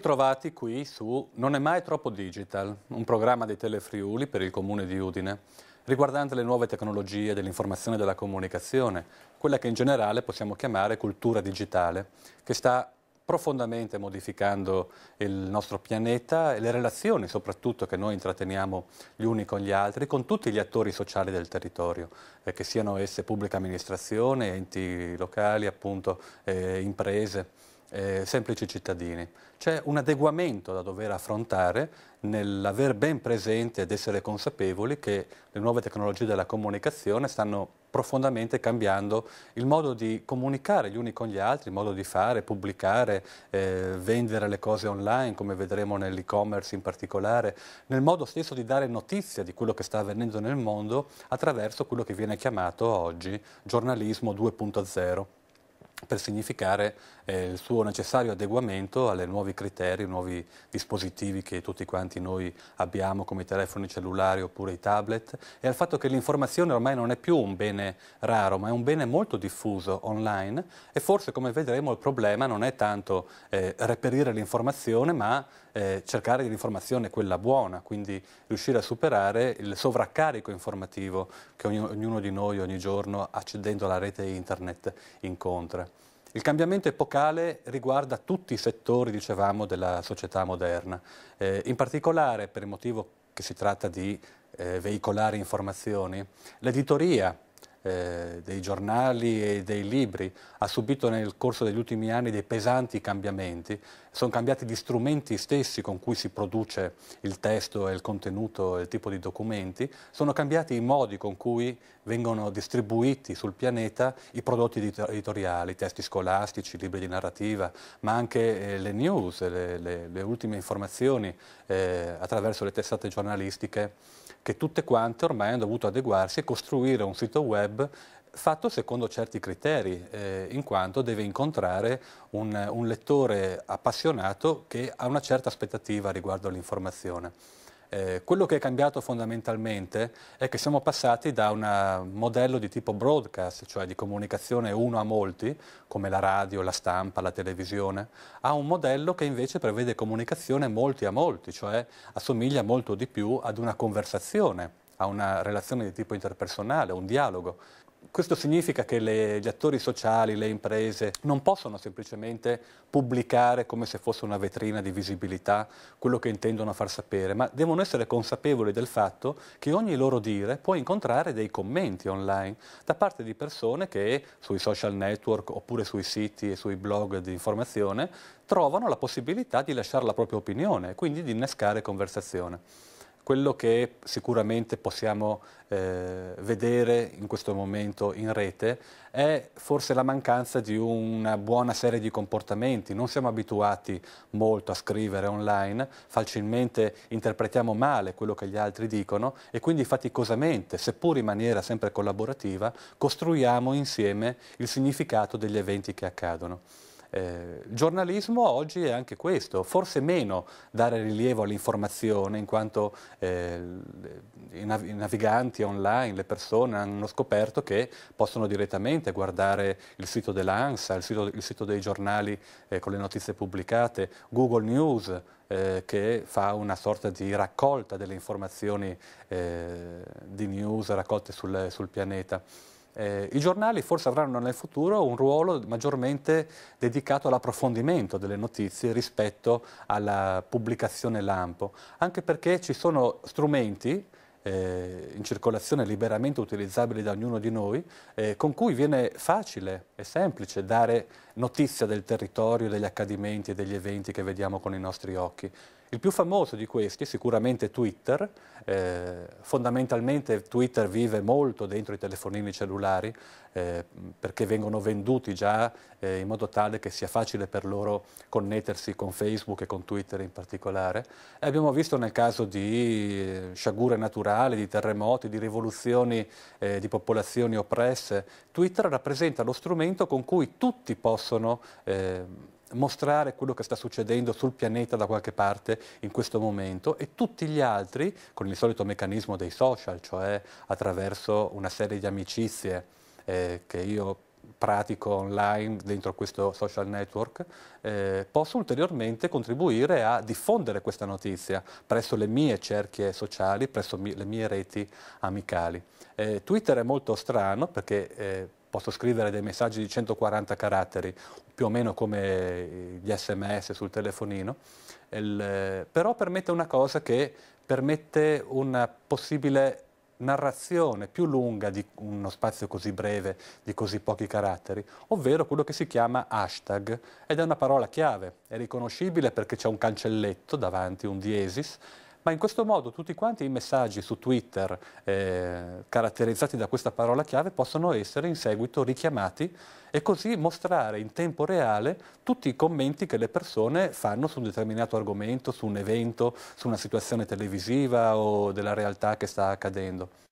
ritrovati qui su Non è mai troppo digital, un programma di Telefriuli per il comune di Udine, riguardante le nuove tecnologie dell'informazione e della comunicazione, quella che in generale possiamo chiamare cultura digitale, che sta profondamente modificando il nostro pianeta e le relazioni soprattutto che noi intratteniamo gli uni con gli altri, con tutti gli attori sociali del territorio, eh, che siano esse pubblica amministrazione, enti locali, appunto, eh, imprese eh, semplici cittadini. C'è un adeguamento da dover affrontare nell'aver ben presente ed essere consapevoli che le nuove tecnologie della comunicazione stanno profondamente cambiando il modo di comunicare gli uni con gli altri, il modo di fare, pubblicare, eh, vendere le cose online, come vedremo nell'e-commerce in particolare, nel modo stesso di dare notizia di quello che sta avvenendo nel mondo attraverso quello che viene chiamato oggi giornalismo 2.0 per significare eh, il suo necessario adeguamento alle nuovi criteri, nuovi dispositivi che tutti quanti noi abbiamo come i telefoni cellulari oppure i tablet e al fatto che l'informazione ormai non è più un bene raro ma è un bene molto diffuso online e forse come vedremo il problema non è tanto eh, reperire l'informazione ma eh, cercare l'informazione quella buona, quindi riuscire a superare il sovraccarico informativo che ognuno, ognuno di noi ogni giorno accedendo alla rete internet incontra. Il cambiamento epocale riguarda tutti i settori, dicevamo, della società moderna, eh, in particolare per il motivo che si tratta di eh, veicolare informazioni, l'editoria eh, dei giornali e dei libri, ha subito nel corso degli ultimi anni dei pesanti cambiamenti, sono cambiati gli strumenti stessi con cui si produce il testo e il contenuto e il tipo di documenti, sono cambiati i modi con cui vengono distribuiti sul pianeta i prodotti editoriali, i testi scolastici, i libri di narrativa, ma anche eh, le news, le, le, le ultime informazioni eh, attraverso le testate giornalistiche che tutte quante ormai hanno dovuto adeguarsi e costruire un sito web fatto secondo certi criteri, eh, in quanto deve incontrare un, un lettore appassionato che ha una certa aspettativa riguardo all'informazione. Eh, quello che è cambiato fondamentalmente è che siamo passati da un modello di tipo broadcast, cioè di comunicazione uno a molti, come la radio, la stampa, la televisione, a un modello che invece prevede comunicazione molti a molti, cioè assomiglia molto di più ad una conversazione a una relazione di tipo interpersonale, un dialogo questo significa che le, gli attori sociali, le imprese, non possono semplicemente pubblicare come se fosse una vetrina di visibilità quello che intendono far sapere, ma devono essere consapevoli del fatto che ogni loro dire può incontrare dei commenti online da parte di persone che sui social network oppure sui siti e sui blog di informazione trovano la possibilità di lasciare la propria opinione e quindi di innescare conversazione quello che sicuramente possiamo eh, vedere in questo momento in rete è forse la mancanza di una buona serie di comportamenti. Non siamo abituati molto a scrivere online, facilmente interpretiamo male quello che gli altri dicono e quindi faticosamente, seppur in maniera sempre collaborativa, costruiamo insieme il significato degli eventi che accadono. Eh, il giornalismo oggi è anche questo, forse meno dare rilievo all'informazione in quanto eh, i, nav i naviganti online, le persone hanno scoperto che possono direttamente guardare il sito dell'ANSA, il sito, il sito dei giornali eh, con le notizie pubblicate, Google News, eh, che fa una sorta di raccolta delle informazioni eh, di news raccolte sul, sul pianeta. Eh, I giornali forse avranno nel futuro un ruolo maggiormente dedicato all'approfondimento delle notizie rispetto alla pubblicazione lampo, anche perché ci sono strumenti eh, in circolazione liberamente utilizzabili da ognuno di noi, eh, con cui viene facile e semplice dare notizia del territorio, degli accadimenti e degli eventi che vediamo con i nostri occhi. Il più famoso di questi è sicuramente Twitter, eh, fondamentalmente Twitter vive molto dentro i telefonini cellulari eh, perché vengono venduti già eh, in modo tale che sia facile per loro connettersi con Facebook e con Twitter in particolare. E abbiamo visto nel caso di eh, sciagure naturali, di terremoti, di rivoluzioni eh, di popolazioni oppresse, Twitter rappresenta lo strumento con cui tutti possono possono eh, mostrare quello che sta succedendo sul pianeta da qualche parte in questo momento e tutti gli altri con il solito meccanismo dei social, cioè attraverso una serie di amicizie eh, che io pratico online dentro questo social network, eh, posso ulteriormente contribuire a diffondere questa notizia presso le mie cerchie sociali, presso mi, le mie reti amicali. Eh, Twitter è molto strano perché eh, posso scrivere dei messaggi di 140 caratteri, più o meno come gli sms sul telefonino, il, però permette una cosa che permette una possibile narrazione più lunga di uno spazio così breve, di così pochi caratteri, ovvero quello che si chiama hashtag ed è una parola chiave, è riconoscibile perché c'è un cancelletto davanti, un diesis, ma in questo modo tutti quanti i messaggi su Twitter eh, caratterizzati da questa parola chiave possono essere in seguito richiamati e così mostrare in tempo reale tutti i commenti che le persone fanno su un determinato argomento, su un evento, su una situazione televisiva o della realtà che sta accadendo.